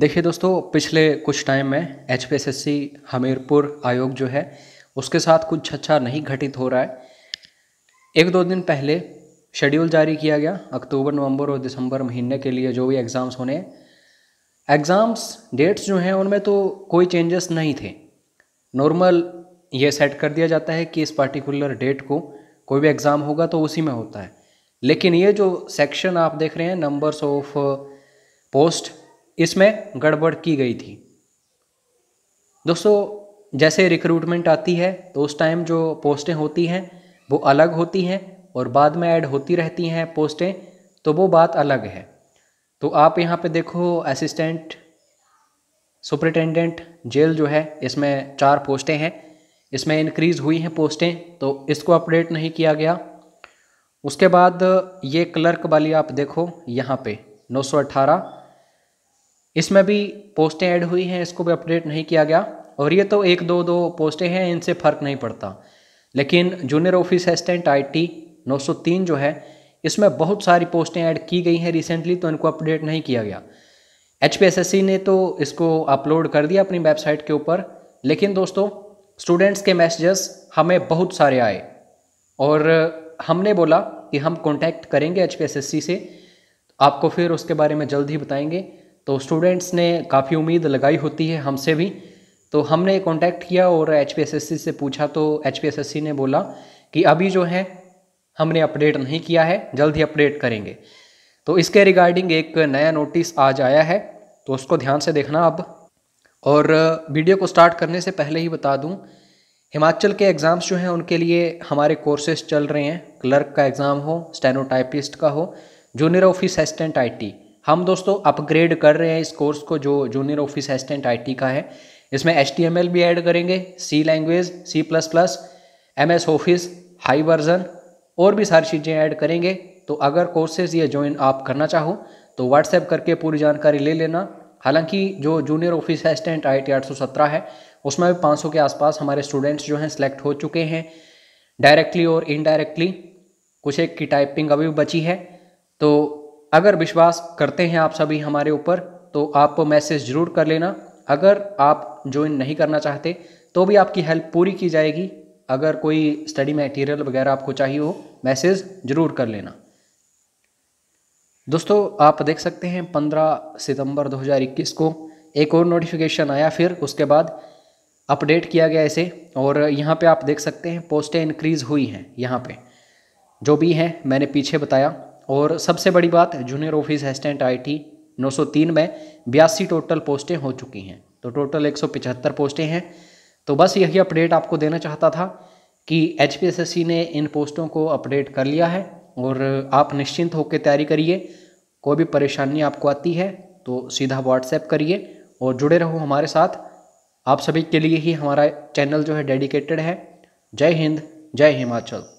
देखिए दोस्तों पिछले कुछ टाइम में एच हमीरपुर आयोग जो है उसके साथ कुछ अच्छा नहीं घटित हो रहा है एक दो दिन पहले शेड्यूल जारी किया गया अक्टूबर नवंबर और दिसंबर महीने के लिए जो भी एग्ज़ाम्स होने हैं एग्ज़ाम्स डेट्स जो हैं उनमें तो कोई चेंजेस नहीं थे नॉर्मल ये सेट कर दिया जाता है कि इस पार्टिकुलर डेट को कोई भी एग्ज़ाम होगा तो उसी में होता है लेकिन ये जो सेक्शन आप देख रहे हैं नंबर्स ऑफ पोस्ट इसमें गड़बड़ की गई थी दोस्तों जैसे रिक्रूटमेंट आती है तो उस टाइम जो पोस्टें होती हैं वो अलग होती हैं और बाद में ऐड होती रहती हैं पोस्टें तो वो बात अलग है तो आप यहाँ पे देखो असिस्टेंट सुपरिटेंडेंट जेल जो है इसमें चार पोस्टें हैं इसमें इंक्रीज़ हुई हैं पोस्टें तो इसको अपडेट नहीं किया गया उसके बाद ये क्लर्क वाली आप देखो यहाँ पे 918 इसमें भी पोस्टें ऐड हुई हैं इसको भी अपडेट नहीं किया गया और ये तो एक दो दो पोस्टें हैं इनसे फ़र्क नहीं पड़ता लेकिन जूनियर ऑफिस असिस्टेंट आईटी 903 जो है इसमें बहुत सारी पोस्टें ऐड की गई हैं रिसेंटली तो इनको अपडेट नहीं किया गया एच ने तो इसको अपलोड कर दिया अपनी वेबसाइट के ऊपर लेकिन दोस्तों स्टूडेंट्स के मैसेजेस हमें बहुत सारे आए और हमने बोला कि हम कांटेक्ट करेंगे एच से आपको फिर उसके बारे में जल्द ही बताएंगे तो स्टूडेंट्स ने काफ़ी उम्मीद लगाई होती है हमसे भी तो हमने कांटेक्ट किया और एच से पूछा तो एच ने बोला कि अभी जो है हमने अपडेट नहीं किया है जल्द ही अपडेट करेंगे तो इसके रिगार्डिंग एक नया नोटिस आज आया है तो उसको ध्यान से देखना अब और वीडियो को स्टार्ट करने से पहले ही बता दूं हिमाचल के एग्ज़ाम्स जो हैं उनके लिए हमारे कोर्सेज चल रहे हैं क्लर्क का एग्ज़ाम हो स्टेनोटाइपिस्ट का हो जूनियर ऑफिस असिस्टेंट आईटी हम दोस्तों अपग्रेड कर रहे हैं इस कोर्स को जो जूनियर ऑफिस असिस्टेंट आईटी का है इसमें एच भी ऐड करेंगे C language C plus plus M S office high version और भी सारी चीज़ें ऐड करेंगे तो अगर कोर्सेज ये ज्वाइन आप करना चाहो तो व्हाट्सएप करके पूरी जानकारी ले लेना हालांकि जो junior office assistant I T आठ सौ सत्रह है उसमें भी पाँच सौ के आसपास हमारे स्टूडेंट्स जो हैं सेलेक्ट हो चुके हैं डायरेक्टली और इनडायरेक्टली कुछ एक की टाइपिंग अभी भी बची है तो अगर विश्वास करते हैं आप सभी हमारे ऊपर तो आप मैसेज ज़रूर कर लेना अगर आप ज्वाइन नहीं करना चाहते तो भी आपकी हेल्प पूरी की जाएगी अगर कोई स्टडी मटेरियल वगैरह आपको चाहिए हो मैसेज ज़रूर कर लेना दोस्तों आप देख सकते हैं 15 सितंबर 2021 को एक और नोटिफिकेशन आया फिर उसके बाद अपडेट किया गया इसे और यहाँ पे आप देख सकते हैं पोस्टें इंक्रीज़ हुई हैं यहाँ पे जो भी हैं मैंने पीछे बताया और सबसे बड़ी बात जूनियर ऑफिस असिस्टेंट आईटी 903 में बयासी टोटल पोस्टें हो चुकी हैं तो टोटल 175 पोस्टें हैं तो बस यही अपडेट आपको देना चाहता था कि एच ने इन पोस्टों को अपडेट कर लिया है और आप निश्चिंत होकर तैयारी करिए कोई भी परेशानी आपको आती है तो सीधा व्हाट्सएप करिए और जुड़े रहो हमारे साथ आप सभी के लिए ही हमारा चैनल जो है डेडिकेटेड है जय हिंद जय हिमाचल